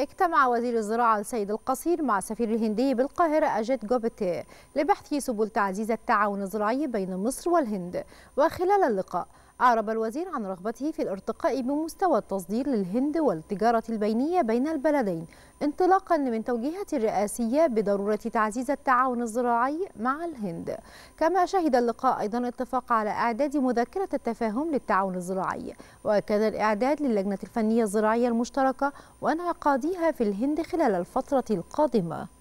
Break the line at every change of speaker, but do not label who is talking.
اجتمع وزير الزراعة السيد القصير مع سفير الهندي بالقاهرة أجيت جوبتي لبحث سبل تعزيز التعاون الزراعي بين مصر والهند وخلال اللقاء أعرب الوزير عن رغبته في الارتقاء بمستوى التصدير للهند والتجارة البينية بين البلدين انطلاقا من توجيهات الرئاسية بضرورة تعزيز التعاون الزراعي مع الهند كما شهد اللقاء أيضا اتفاق على إعداد مذكرة التفاهم للتعاون الزراعي وأكد الإعداد للجنة الفنية الزراعية المشتركة وانعقادها في الهند خلال الفترة القادمة